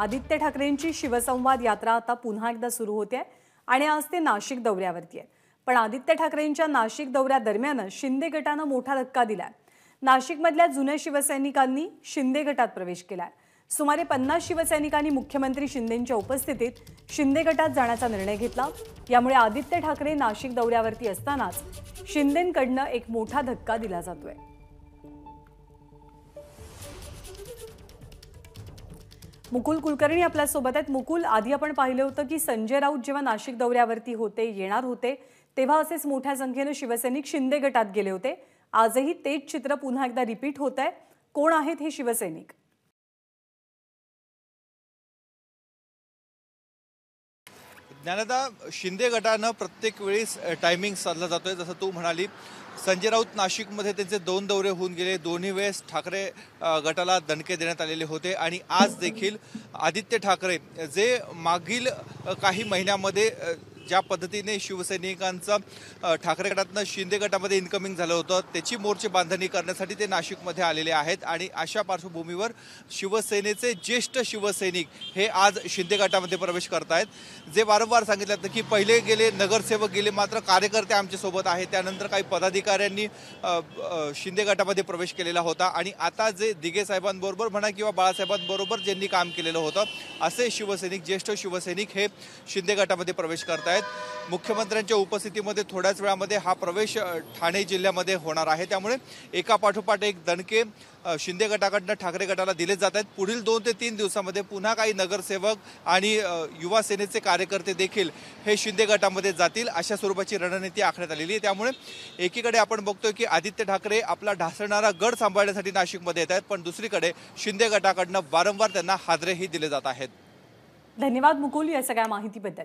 आदित्य ठाकरेंची शिवसंवाद यात्रा आता पुन्हा एकदा सुरू होते आणि आज ते नाशिक दौऱ्यावरती आहे पण आदित्य ठाकरेंच्या नाशिक दौऱ्यादरम्यान शिंदे गटानं मोठा धक्का दिला नाशिकमधल्या जुन्या शिवसैनिकांनी शिंदे गटात प्रवेश केला सुमारे पन्नास शिवसैनिकांनी मुख्यमंत्री शिंदेंच्या उपस्थितीत शिंदे गटात जाण्याचा निर्णय घेतला यामुळे आदित्य ठाकरे नाशिक दौऱ्यावरती असतानाच शिंदेकडनं एक मोठा धक्का दिला जातोय मुकुल कुलकर्णी आपल्यासोबत आहेत मुकुल आधी आपण पाहिलं होतं की संजय राऊत जेव्हा नाशिक दौऱ्यावरती होते येणार होते तेव्हा असेच मोठ्या संख्येनं शिवसैनिक शिंदे गटात गेले होते आजही तेच चित्र पुन्हा एकदा रिपीट होत आहे कोण आहेत हे शिवसैनिक ज्ञानदा शिंदे गटानं प्रत्येक वेळेस टायमिंग साधला जातोय जसं तू म्हणाली संजय राऊत नाशिकमध्ये त्यांचे दोन दौरे होऊन गेले दोन्ही वेळेस ठाकरे गटाला दणके देण्यात आलेले होते आणि आज देखील आदित्य ठाकरे जे मागील काही महिन्यामध्ये ज्या पद्धतीने शिवसैनिकांचं ठाकरे गटातनं शिंदे गटामध्ये इन्कमिंग झालं होतं त्याची मोर्चे बांधणी करण्यासाठी ते नाशिकमध्ये आलेले आहेत आणि अशा पार्श्वभूमीवर शिवसेनेचे ज्येष्ठ शिवसैनिक हे आज शिंदे गटामध्ये प्रवेश करत आहेत जे वारंवार सांगितलं जातं की पहिले गेले नगरसेवक गेले मात्र कार्यकर्ते आमच्यासोबत आहेत त्यानंतर काही पदाधिकाऱ्यांनी शिंदे गटामध्ये प्रवेश केलेला होता आणि आता जे दिगे साहेबांबरोबर म्हणा किंवा बाळासाहेबांबरोबर ज्यांनी काम केलेलं होतं असे शिवसैनिक ज्येष्ठ शिवसैनिक हे शिंदे गटामध्ये प्रवेश करत आहेत आहेत मुख्यमंत्र्यांच्या उपस्थितीमध्ये थोड्याच वेळामध्ये हा प्रवेश ठाणे जिल्ह्यामध्ये होणार आहे त्यामुळे एका पाठोपाठ एक दणके शिंदे गटाकडनं ठाकरे गटाला दिले जात आहेत पुढील दोन ते तीन दिवसामध्ये पुन्हा काही नगरसेवक आणि युवा सेनेचे कार्यकर्ते देखील हे शिंदे गटामध्ये जातील अशा स्वरूपाची रणनीती आखण्यात आलेली आहे त्यामुळे एकीकडे आपण बघतोय की आदित्य ठाकरे आपला ढासळणारा गड सांभाळण्यासाठी नाशिकमध्ये येत आहेत पण दुसरीकडे शिंदे गटाकडनं वारंवार त्यांना हाजरेही दिले जात आहेत धन्यवाद मुकुल या सगळ्या माहितीबद्दल